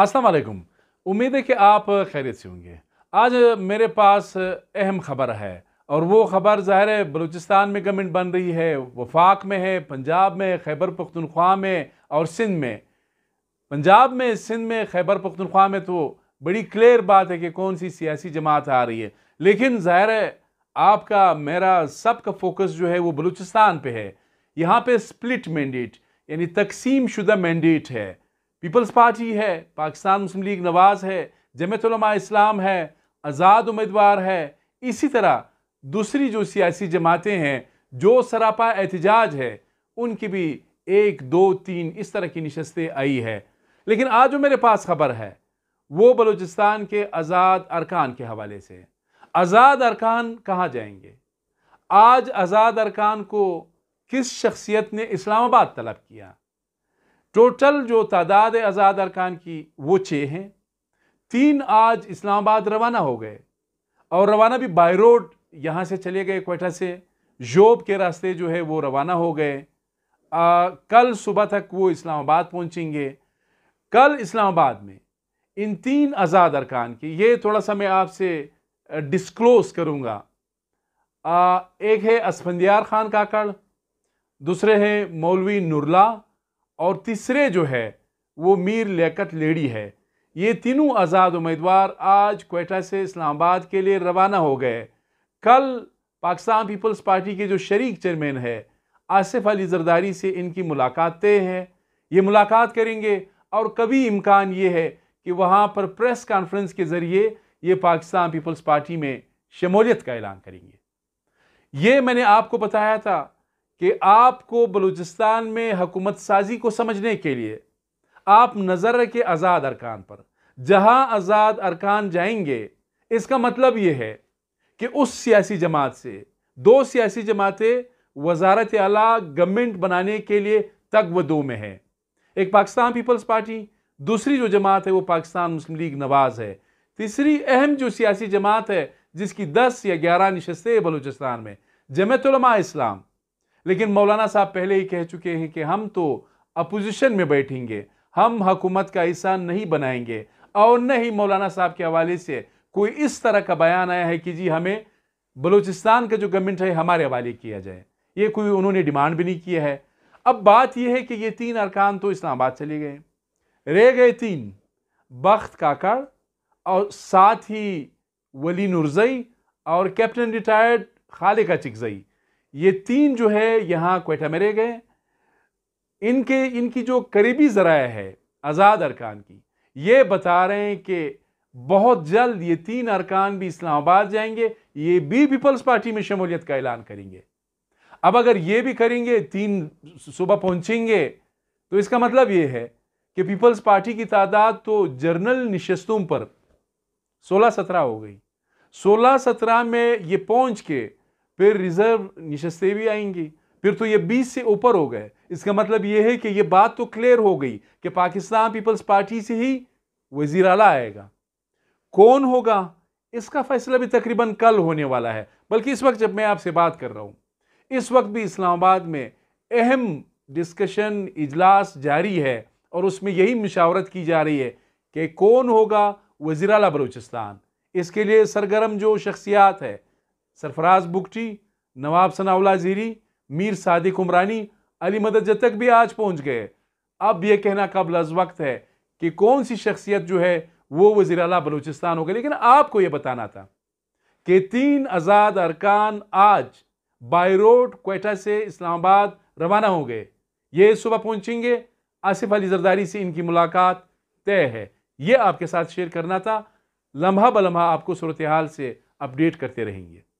अस्सलाम वालेकुम उम्मीद है कि आप खैरियत से होंगे आज मेरे पास अहम ख़बर है और वो ख़बर ज़ाहिर है बलूचिस्तान में गवर्नमेंट बन रही है वफाक में है पंजाब में खैबर पख्तनख्वा में और सिंध में पंजाब में सिंध में खैबर पख्तनख्वा में तो बड़ी क्लियर बात है कि कौन सी सियासी जमात आ रही है लेकिन ज़ाहिर है आपका मेरा सबका फोकस जो है वो बलूचिस्तान पर है यहाँ पर स्प्लिट मैंडेट यानी तकसीम शुदा मैंडेट है पीपल्स पार्टी है पाकिस्तान मुस्लिम लीग नवाज़ है जमतलमा इस्लाम है आज़ाद उम्मीदवार है इसी तरह दूसरी जो सियासी जमातें हैं जो सरापा एहतजाज है उनकी भी एक दो तीन इस तरह की नशस्तें आई है लेकिन आज जो मेरे पास खबर है वो बलूचिस्तान के आज़ाद अरकान के हवाले से आज़ाद अरकान कहाँ जाएंगे आज आज़ाद अरकान को किस शख्सियत ने इस्लामाबाद तलब किया टोटल जो तादाद है आज़ाद अरकान की वो छः हैं तीन आज इस्लामाबाद रवाना हो गए और रवाना भी बाई रोड यहाँ से चले गए कोयटा से जोब के रास्ते जो है वो रवाना हो गए आ, कल सुबह तक वो इस्लामाबाद पहुँचेंगे कल इस्लामाबाद में इन तीन आज़ाद अरकान की ये थोड़ा सा मैं आपसे डिस्क्लोज़ करूँगा एक है असफंदियार ख़ान काकड़ दूसरे हैं मौलवी नुरला और तीसरे जो है वो मीर लेकत लेडी है ये तीनों आज़ाद उम्मीदवार आज कोयटा से इस्लामाबाद के लिए रवाना हो गए कल पाकिस्तान पीपल्स पार्टी के जो शरीक चेयरमैन है आसिफ अली जरदारी से इनकी मुलाकात तय है ये मुलाकात करेंगे और कभी इम्कान ये है कि वहाँ पर प्रेस कॉन्फ्रेंस के ज़रिए ये पाकिस्तान पीपल्स पार्टी में शमूलियत का ऐलान करेंगे ये मैंने आपको बताया था कि आपको बलूचिस्तान में हकूमत साजी को समझने के लिए आप नज़र रखें आज़ाद अरकान पर जहां आज़ाद अरकान जाएंगे इसका मतलब ये है कि उस सियासी जमात से दो सियासी जमातें वजारत आला गवर्नमेंट बनाने के लिए तक व दो में है एक पाकिस्तान पीपल्स पार्टी दूसरी जो जमात है वो पाकिस्तान मुस्लिम लीग नवाज है तीसरी अहम जो सियासी जमात है जिसकी दस या ग्यारह नशस्तें बलूचिस्तान में जमतलमा इस्लाम लेकिन मौलाना साहब पहले ही कह चुके हैं कि हम तो अपोजिशन में बैठेंगे हम हकूमत का हिस्सा नहीं बनाएंगे और न ही मौलाना साहब के हवाले से कोई इस तरह का बयान आया है कि जी हमें बलूचिस्तान का जो गवर्नमेंट है हमारे हवाले किया जाए ये कोई उन्होंने डिमांड भी नहीं किया है अब बात यह है कि ये तीन अरकान तो इस्लामाबाद चले गए रह गए तीन बख्त काकड़ और साथ ही वली नुरजई और कैप्टन रिटायर्ड खालिका चिकजई ये तीन जो है यहाँ क्वेटामेरे गए इनके इनकी जो करीबी ज़राए है आज़ाद अरकान की ये बता रहे हैं कि बहुत जल्द ये तीन अरकान भी इस्लामाबाद जाएंगे ये भी पीपल्स पार्टी में शमूलियत का ऐलान करेंगे अब अगर ये भी करेंगे तीन सुबह पहुंचेंगे तो इसका मतलब ये है कि पीपल्स पार्टी की तादाद तो जर्नल नशस्तों पर सोलह सत्रह हो गई सोलह सत्रह में ये पहुंच के फिर रिजर्व नशस्तें भी आएंगी फिर तो ये 20 से ऊपर हो गए इसका मतलब ये है कि ये बात तो क्लियर हो गई कि पाकिस्तान पीपल्स पार्टी से ही वजीर अला आएगा कौन होगा इसका फैसला भी तकरीबन कल होने वाला है बल्कि इस वक्त जब मैं आपसे बात कर रहा हूँ इस वक्त भी इस्लामाबाद में अहम डिस्कशन इजलास जारी है और उसमें यही मशावरत की जा रही है कि कौन होगा वजीर अला बलूचिस्तान इसके लिए सरगर्म जो शख्सियात है सरफराज बुगची नवाब सनावला जीरी मीर सादिक उमरानी अली मदद जतक भी आज पहुंच गए अब यह कहना कब लज वक्त है कि कौन सी शख्सियत जो है वो वजीर अला बलूचिस्तान हो गए लेकिन आपको यह बताना था कि तीन आज़ाद अरकान आज बाई रोड कोयटा से इस्लामाबाद रवाना हो गए ये सुबह पहुंचेंगे आसिफ अली जरदारी से इनकी मुलाकात तय है ये आपके साथ शेयर करना था लम्हा बलम्हा आपको सूरत हाल से अपडेट करते रहेंगे